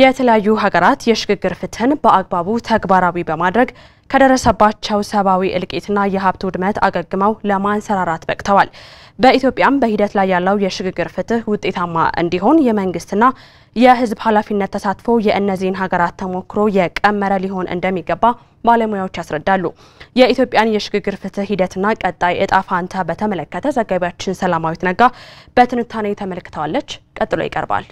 የተለያዩ ሀገራት የሽግግር ፍትህን በአግባቡ ተግባራዊ በማድረግ ከደረሰባቸው ሰብአዊ እልቂትና የሀብት ውድመት አገግመው ለማንሰራራት በቅተዋል። በኢትዮጵያም በሂደት ላይ ያለው የሽግግር ፍትህ ውጤታማ እንዲሆን የመንግስትና የህዝብ ኃላፊነት ተሳትፎ የእነዚህን ሀገራት ተሞክሮ የቀመረ ሊሆን እንደሚገባ ባለሙያዎች ያስረዳሉ። የኢትዮጵያን የሽግግር ፍትህ ሂደትና ቀጣይ እጣ ፋንታ በተመለከተ ዘጋቢያችን ሰላማዊት ነጋ በትንታኔ ተመልክተዋለች። ቀጥሎ ይቀርባል።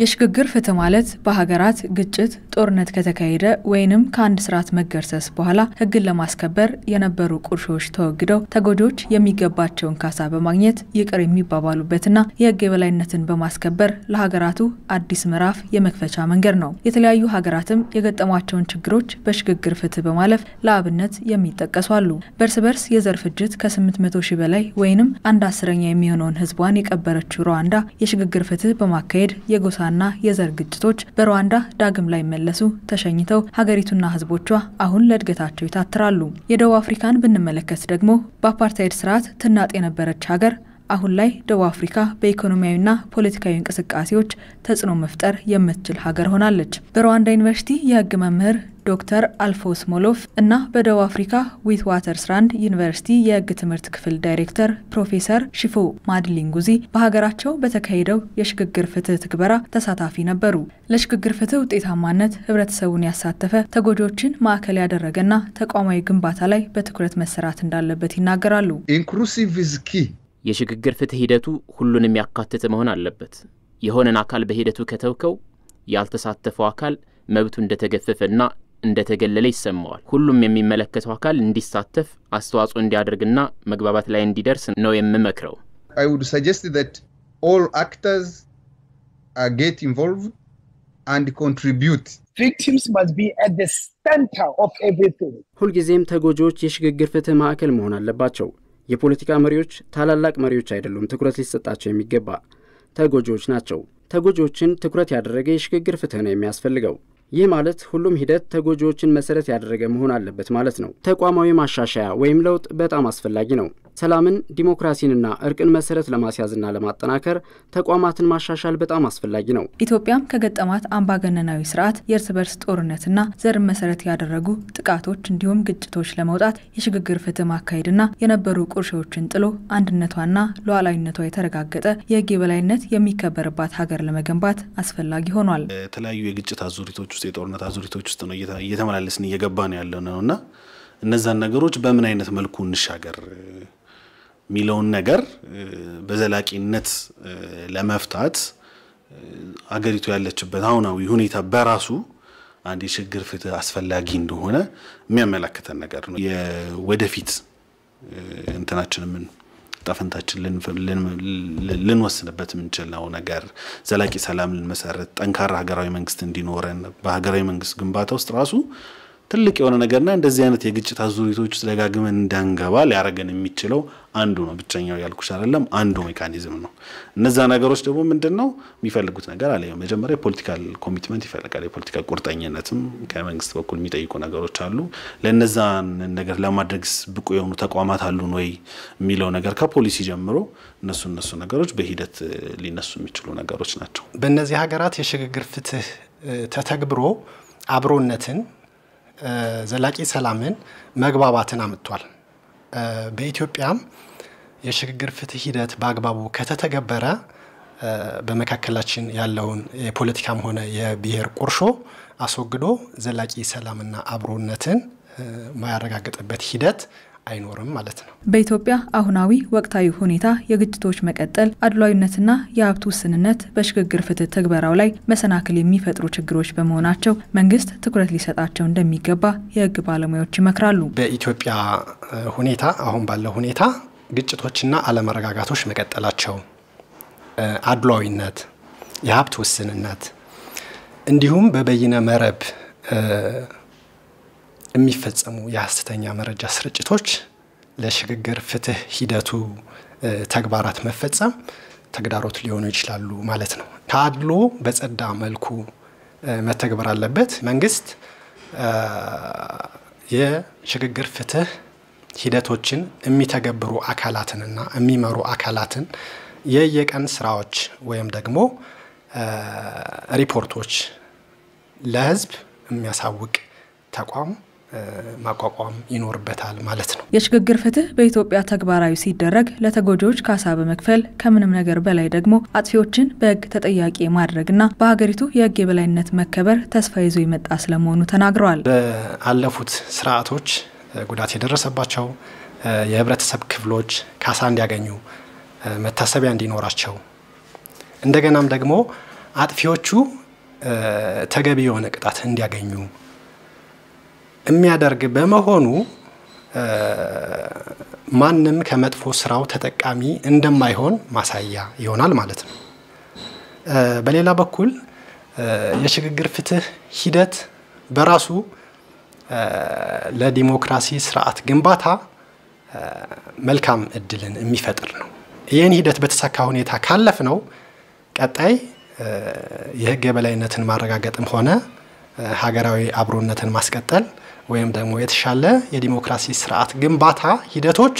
የሽግግር ፍትህ ማለት በሀገራት ግጭት፣ ጦርነት ከተካሄደ ወይንም ከአንድ ስርዓት መገርሰስ በኋላ ህግን ለማስከበር የነበሩ ቁርሾዎች ተወግደው ተጎጂዎች የሚገባቸውን ካሳ በማግኘት ይቅር የሚባባሉበትና የህግ የበላይነትን በማስከበር ለሀገራቱ አዲስ ምዕራፍ የመክፈቻ መንገድ ነው። የተለያዩ ሀገራትም የገጠሟቸውን ችግሮች በሽግግር ፍትህ በማለፍ ለአብነት የሚጠቀሱ አሉ። በእርስ በርስ የዘር ፍጅት ከ800 ሺህ በላይ ወይንም አንድ አስረኛ የሚሆነውን ህዝቧን የቀበረችው ሩዋንዳ የሽግግር ፍትህ በማካሄድ የጎሳ የጎሳና የዘር ግጭቶች በሩዋንዳ ዳግም ላይ መለሱ ተሸኝተው ሀገሪቱና ህዝቦቿ አሁን ለእድገታቸው ይታትራሉ። የደቡብ አፍሪካን ብንመለከት ደግሞ በአፓርታይድ ስርዓት ትናጥ የነበረች ሀገር አሁን ላይ ደቡብ አፍሪካ በኢኮኖሚያዊና ፖለቲካዊ እንቅስቃሴዎች ተጽዕኖ መፍጠር የምትችል ሀገር ሆናለች። በሩዋንዳ ዩኒቨርሲቲ የህግ መምህር ዶክተር አልፎስ ሞሎፍ እና በደቡብ አፍሪካ ዊት ዋተርስራንድ ዩኒቨርሲቲ የህግ ትምህርት ክፍል ዳይሬክተር ፕሮፌሰር ሽፎ ማድሊንጉዚ በሀገራቸው በተካሄደው የሽግግር ፍትህ ትግበራ ተሳታፊ ነበሩ። ለሽግግር ፍትህ ውጤታማነት ህብረተሰቡን ያሳተፈ ተጎጂዎችን ማዕከል ያደረገና ተቋማዊ ግንባታ ላይ በትኩረት መሰራት እንዳለበት ይናገራሉ። ኢንክሉሲቭ ኢዝ ኪ የሽግግር ፍትህ ሂደቱ ሁሉንም ያካትት መሆን አለበት። የሆነን አካል በሂደቱ ከተውከው ያልተሳተፈው አካል መብቱ እንደተገፈፈና እንደተገለለ ይሰማዋል። ሁሉም የሚመለከተው አካል እንዲሳተፍ አስተዋጽኦ እንዲያደርግና መግባባት ላይ እንዲደርስ ነው የምመክረው። ሁልጊዜም ተጎጂዎች የሽግግር ፍትህ ማዕከል መሆን አለባቸው። የፖለቲካ መሪዎች ታላላቅ መሪዎች አይደሉም፣ ትኩረት ሊሰጣቸው የሚገባ ተጎጂዎች ናቸው። ተጎጂዎችን ትኩረት ያደረገ የሽግግር ፍትህ ነው የሚያስፈልገው። ይህ ማለት ሁሉም ሂደት ተጎጂዎችን መሰረት ያደረገ መሆን አለበት ማለት ነው። ተቋማዊ ማሻሻያ ወይም ለውጥ በጣም አስፈላጊ ነው። ሰላምን ዲሞክራሲንና እርቅን መሰረት ለማስያዝና ለማጠናከር ተቋማትን ማሻሻል በጣም አስፈላጊ ነው። ኢትዮጵያም ከገጠማት አምባገነናዊ ስርዓት የእርስ በርስ ጦርነትና ዘርን መሰረት ያደረጉ ጥቃቶች እንዲሁም ግጭቶች ለመውጣት የሽግግር ፍትህ ማካሄድና የነበሩ ቁርሾዎችን ጥሎ አንድነቷና ሉዓላዊነቷ የተረጋገጠ የህግ የበላይነት የሚከበርባት ሀገር ለመገንባት አስፈላጊ ሆኗል። የተለያዩ የግጭት አዙሪቶች ውስጥ የጦርነት አዙሪቶች ውስጥ ነው እየተመላለስን እየገባ ነው ያለ ነው እና እነዛን ነገሮች በምን አይነት መልኩ እንሻገር የሚለውን ነገር በዘላቂነት ለመፍታት አገሪቱ ያለችበት አሁናዊ ሁኔታ በራሱ አንድ የችግር ፍትህ አስፈላጊ እንደሆነ የሚያመላክተን ነገር ነው። የወደፊት እንትናችን ምን ጣፈንታችን ልንወስንበት የምንችለው ነገር ዘላቂ ሰላም ልንመሰረት፣ ጠንካራ ሀገራዊ መንግስት እንዲኖረን በሀገራዊ መንግስት ግንባታ ውስጥ ራሱ ትልቅ የሆነ ነገርና እንደዚህ አይነት የግጭት አዙሪቶች ውስጥ ደጋግመን እንዳንገባ ሊያደረገን የሚችለው አንዱ ነው። ብቸኛው ያልኩሽ አይደለም፣ አንዱ ሜካኒዝም ነው። እነዛ ነገሮች ደግሞ ምንድን ነው የሚፈልጉት ነገር አለ። መጀመሪያ የፖለቲካል ኮሚትመንት ይፈልጋል። የፖለቲካ ቁርጠኝነትም ከመንግስት በኩል የሚጠይቁ ነገሮች አሉ። ለነዛን ነገር ለማድረግ ብቁ የሆኑ ተቋማት አሉን ወይ የሚለው ነገር ከፖሊሲ ጀምሮ እነሱ እነሱ ነገሮች በሂደት ሊነሱ የሚችሉ ነገሮች ናቸው። በእነዚህ ሀገራት የሽግግር ፍትህ ተተግብሮ አብሮነትን ዘላቂ ሰላምን፣ መግባባትን አምጥቷል። በኢትዮጵያም የሽግግር ፍትህ ሂደት በአግባቡ ከተተገበረ በመካከላችን ያለውን የፖለቲካም ሆነ የብሔር ቁርሾ አስወግዶ ዘላቂ ሰላምና አብሮነትን ማያረጋግጥበት ሂደት አይኖርም ማለት ነው። በኢትዮጵያ አሁናዊ ወቅታዊ ሁኔታ የግጭቶች መቀጠል፣ አድሏዊነትና የሀብት ውስንነት በሽግግር ፍትህ ትግበራው ላይ መሰናክል የሚፈጥሩ ችግሮች በመሆናቸው መንግስት ትኩረት ሊሰጣቸው እንደሚገባ የህግ ባለሙያዎች ይመክራሉ። በኢትዮጵያ ሁኔታ አሁን ባለው ሁኔታ ግጭቶችና አለመረጋጋቶች መቀጠላቸው፣ አድሏዊነት፣ የሀብት ውስንነት እንዲሁም በበይነ መረብ የሚፈጸሙ የሀሰተኛ መረጃ ስርጭቶች ለሽግግር ፍትህ ሂደቱ ተግባራት መፈጸም ተግዳሮት ሊሆኑ ይችላሉ ማለት ነው። ከአድሎ በጸዳ መልኩ መተግበር አለበት። መንግስት የሽግግር ፍትህ ሂደቶችን የሚተገብሩ አካላትንና የሚመሩ አካላትን የየቀን ስራዎች ወይም ደግሞ ሪፖርቶች ለህዝብ የሚያሳውቅ ተቋም ማቋቋም ይኖርበታል ማለት ነው። የሽግግር ፍትህ በኢትዮጵያ ተግባራዊ ሲደረግ ለተጎጂዎች ካሳ በመክፈል ከምንም ነገር በላይ ደግሞ አጥፊዎችን በህግ ተጠያቂ ማድረግና በሀገሪቱ የህግ የበላይነት መከበር ተስፋ ይዞ የመጣ ስለመሆኑ ተናግረዋል። በአለፉት ስርዓቶች ጉዳት የደረሰባቸው የህብረተሰብ ክፍሎች ካሳ እንዲያገኙ መታሰቢያ እንዲኖራቸው እንደገናም ደግሞ አጥፊዎቹ ተገቢ የሆነ ቅጣት እንዲያገኙ የሚያደርግ በመሆኑ ማንም ከመጥፎ ስራው ተጠቃሚ እንደማይሆን ማሳያ ይሆናል ማለት ነው። በሌላ በኩል የሽግግር ፍትህ ሂደት በራሱ ለዲሞክራሲ ስርዓት ግንባታ መልካም እድልን የሚፈጥር ነው። ይህን ሂደት በተሳካ ሁኔታ ካለፍ ነው ቀጣይ የህግ የበላይነትን ማረጋገጥም ሆነ ሀገራዊ አብሮነትን ማስቀጠል ወይም ደግሞ የተሻለ የዲሞክራሲ ስርዓት ግንባታ ሂደቶች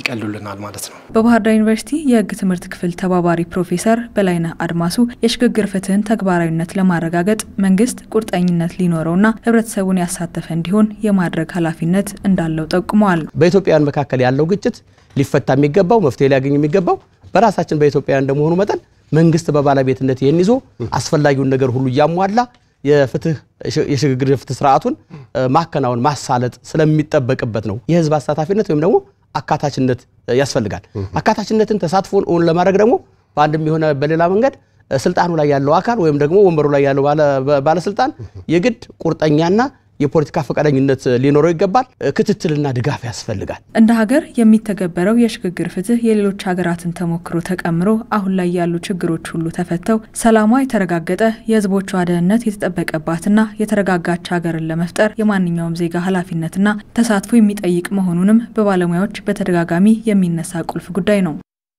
ይቀሉልናል ማለት ነው። በባህር ዳር ዩኒቨርሲቲ የህግ ትምህርት ክፍል ተባባሪ ፕሮፌሰር በላይነህ አድማሱ የሽግግር ፍትህን ተግባራዊነት ለማረጋገጥ መንግስት ቁርጠኝነት ሊኖረውና ህብረተሰቡን ያሳተፈ እንዲሆን የማድረግ ኃላፊነት እንዳለው ጠቁመዋል። በኢትዮጵያውያን መካከል ያለው ግጭት ሊፈታ የሚገባው መፍትሄ ሊያገኝ የሚገባው በራሳችን በኢትዮጵያውያን እንደመሆኑ መጠን መንግስት በባለቤትነት ይህን ይዞ አስፈላጊውን ነገር ሁሉ እያሟላ የፍትህ የሽግግር የፍትህ ስርዓቱን ማከናወን ማሳለጥ ስለሚጠበቅበት ነው። የህዝብ አሳታፊነት ወይም ደግሞ አካታችነት ያስፈልጋል። አካታችነትን ተሳትፎን እውን ለማድረግ ደግሞ በአንድም የሆነ በሌላ መንገድ ስልጣኑ ላይ ያለው አካል ወይም ደግሞ ወንበሩ ላይ ያለው ባለስልጣን የግድ ቁርጠኛና የፖለቲካ ፈቃደኝነት ሊኖረው ይገባል። ክትትልና ድጋፍ ያስፈልጋል። እንደ ሀገር የሚተገበረው የሽግግር ፍትህ የሌሎች ሀገራትን ተሞክሮ ተቀምሮ አሁን ላይ ያሉ ችግሮች ሁሉ ተፈተው ሰላሟ የተረጋገጠ የህዝቦቿ ደህንነት የተጠበቀባትና የተረጋጋች ሀገርን ለመፍጠር የማንኛውም ዜጋ ኃላፊነትና ተሳትፎ የሚጠይቅ መሆኑንም በባለሙያዎች በተደጋጋሚ የሚነሳ ቁልፍ ጉዳይ ነው።